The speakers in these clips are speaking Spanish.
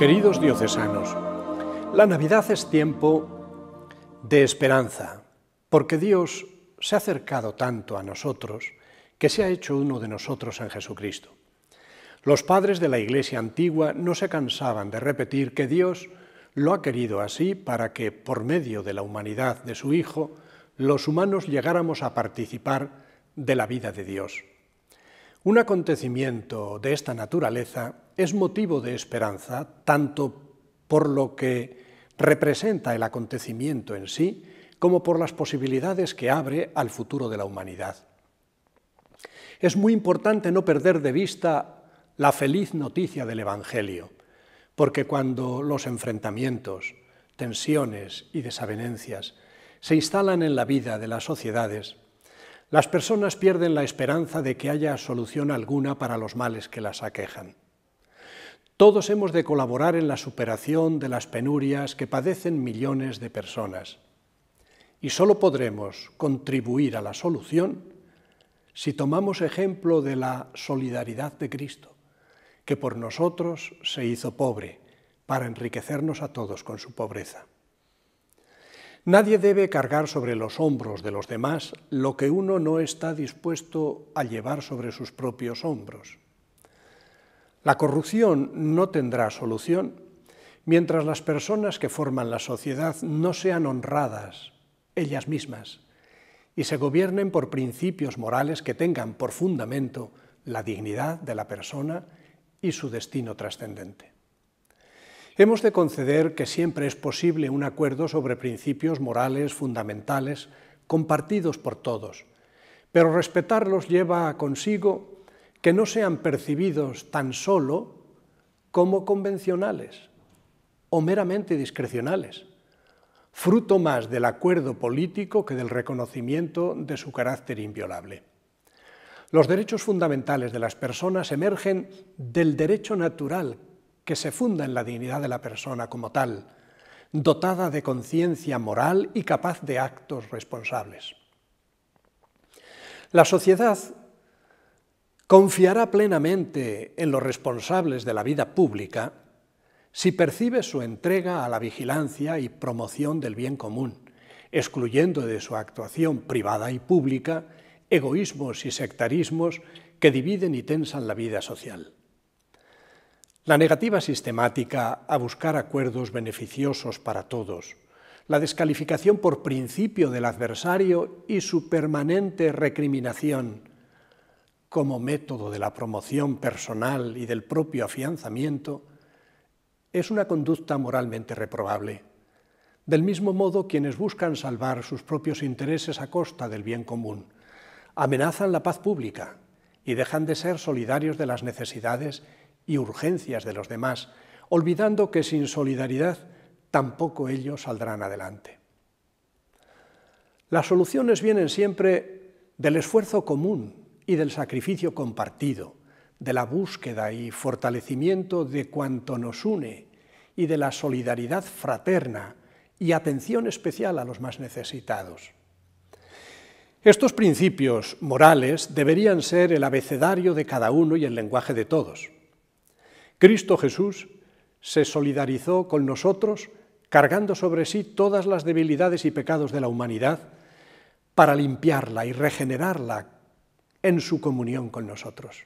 Queridos diocesanos, la Navidad es tiempo de esperanza, porque Dios se ha acercado tanto a nosotros que se ha hecho uno de nosotros en Jesucristo. Los padres de la Iglesia antigua no se cansaban de repetir que Dios lo ha querido así para que, por medio de la humanidad de su Hijo, los humanos llegáramos a participar de la vida de Dios. Un acontecimiento de esta naturaleza es motivo de esperanza tanto por lo que representa el acontecimiento en sí, como por las posibilidades que abre al futuro de la humanidad. Es muy importante no perder de vista la feliz noticia del Evangelio, porque cuando los enfrentamientos, tensiones y desavenencias se instalan en la vida de las sociedades, las personas pierden la esperanza de que haya solución alguna para los males que las aquejan. Todos hemos de colaborar en la superación de las penurias que padecen millones de personas. Y solo podremos contribuir a la solución si tomamos ejemplo de la solidaridad de Cristo, que por nosotros se hizo pobre para enriquecernos a todos con su pobreza. Nadie debe cargar sobre los hombros de los demás lo que uno no está dispuesto a llevar sobre sus propios hombros. La corrupción no tendrá solución mientras las personas que forman la sociedad no sean honradas ellas mismas y se gobiernen por principios morales que tengan por fundamento la dignidad de la persona y su destino trascendente. Hemos de conceder que siempre es posible un acuerdo sobre principios morales fundamentales compartidos por todos, pero respetarlos lleva consigo que no sean percibidos tan solo como convencionales o meramente discrecionales, fruto más del acuerdo político que del reconocimiento de su carácter inviolable. Los derechos fundamentales de las personas emergen del derecho natural que se funda en la dignidad de la persona como tal, dotada de conciencia moral y capaz de actos responsables. La sociedad confiará plenamente en los responsables de la vida pública si percibe su entrega a la vigilancia y promoción del bien común, excluyendo de su actuación privada y pública egoísmos y sectarismos que dividen y tensan la vida social. La negativa sistemática a buscar acuerdos beneficiosos para todos, la descalificación por principio del adversario y su permanente recriminación, como método de la promoción personal y del propio afianzamiento, es una conducta moralmente reprobable. Del mismo modo, quienes buscan salvar sus propios intereses a costa del bien común, amenazan la paz pública y dejan de ser solidarios de las necesidades y urgencias de los demás, olvidando que sin solidaridad tampoco ellos saldrán adelante. Las soluciones vienen siempre del esfuerzo común y del sacrificio compartido, de la búsqueda y fortalecimiento de cuanto nos une y de la solidaridad fraterna y atención especial a los más necesitados. Estos principios morales deberían ser el abecedario de cada uno y el lenguaje de todos. Cristo Jesús se solidarizó con nosotros cargando sobre sí todas las debilidades y pecados de la humanidad para limpiarla y regenerarla en su comunión con nosotros.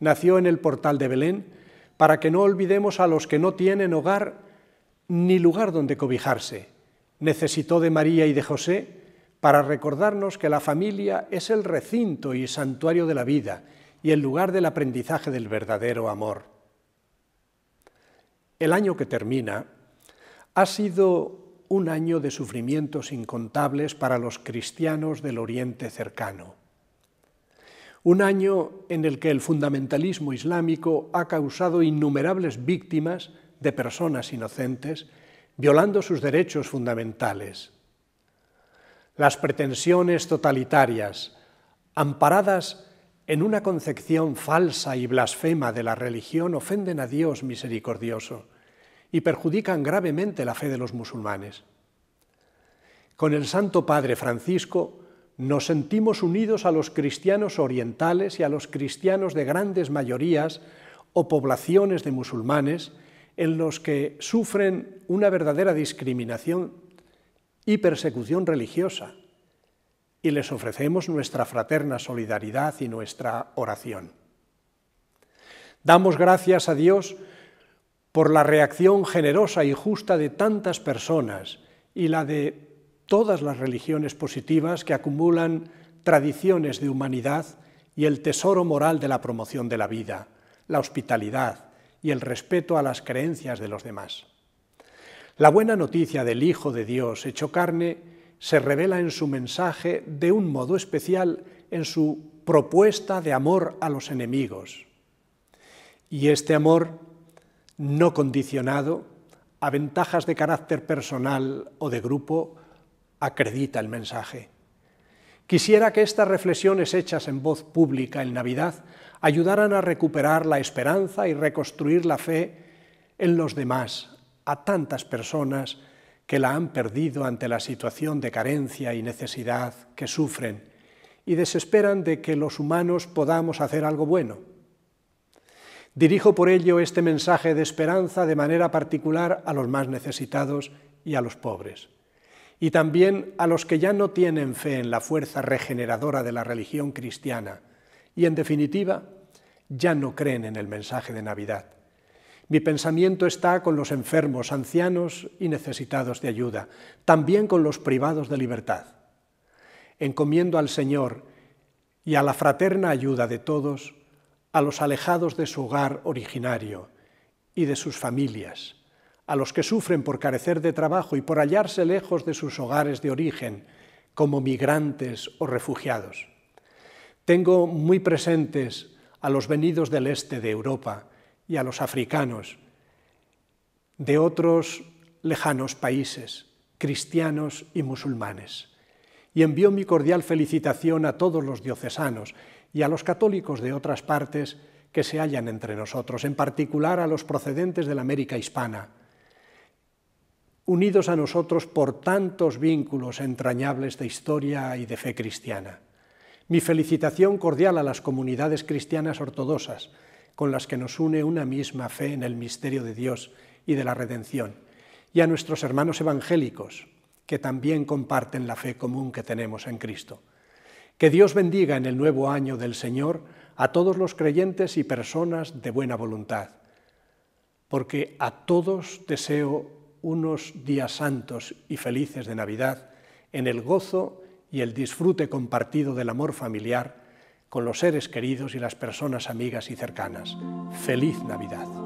Nació en el portal de Belén para que no olvidemos a los que no tienen hogar ni lugar donde cobijarse. Necesitó de María y de José para recordarnos que la familia es el recinto y santuario de la vida y el lugar del aprendizaje del verdadero amor. El año que termina ha sido un año de sufrimientos incontables para los cristianos del Oriente cercano. Un año en el que el fundamentalismo islámico ha causado innumerables víctimas de personas inocentes, violando sus derechos fundamentales. Las pretensiones totalitarias, amparadas en una concepción falsa y blasfema de la religión, ofenden a Dios misericordioso y perjudican gravemente la fe de los musulmanes. Con el Santo Padre Francisco, nos sentimos unidos a los cristianos orientales y a los cristianos de grandes mayorías o poblaciones de musulmanes en los que sufren una verdadera discriminación y persecución religiosa, y les ofrecemos nuestra fraterna solidaridad y nuestra oración. Damos gracias a Dios por la reacción generosa y justa de tantas personas y la de todas las religiones positivas que acumulan tradiciones de humanidad y el tesoro moral de la promoción de la vida, la hospitalidad y el respeto a las creencias de los demás. La buena noticia del Hijo de Dios hecho carne se revela en su mensaje de un modo especial en su propuesta de amor a los enemigos. Y este amor, no condicionado a ventajas de carácter personal o de grupo, acredita el mensaje. Quisiera que estas reflexiones hechas en voz pública en Navidad ayudaran a recuperar la esperanza y reconstruir la fe en los demás, a tantas personas que la han perdido ante la situación de carencia y necesidad que sufren y desesperan de que los humanos podamos hacer algo bueno. Dirijo por ello este mensaje de esperanza de manera particular a los más necesitados y a los pobres y también a los que ya no tienen fe en la fuerza regeneradora de la religión cristiana y, en definitiva, ya no creen en el mensaje de Navidad. Mi pensamiento está con los enfermos, ancianos y necesitados de ayuda, también con los privados de libertad. Encomiendo al Señor y a la fraterna ayuda de todos, a los alejados de su hogar originario y de sus familias, a los que sufren por carecer de trabajo y por hallarse lejos de sus hogares de origen, como migrantes o refugiados. Tengo muy presentes a los venidos del este de Europa y a los africanos, de otros lejanos países, cristianos y musulmanes. Y envío mi cordial felicitación a todos los diocesanos y a los católicos de otras partes que se hallan entre nosotros, en particular a los procedentes de la América hispana, unidos a nosotros por tantos vínculos entrañables de historia y de fe cristiana. Mi felicitación cordial a las comunidades cristianas ortodoxas, con las que nos une una misma fe en el misterio de Dios y de la redención, y a nuestros hermanos evangélicos, que también comparten la fe común que tenemos en Cristo. Que Dios bendiga en el nuevo año del Señor a todos los creyentes y personas de buena voluntad, porque a todos deseo unos días santos y felices de Navidad en el gozo y el disfrute compartido del amor familiar con los seres queridos y las personas amigas y cercanas. Feliz Navidad.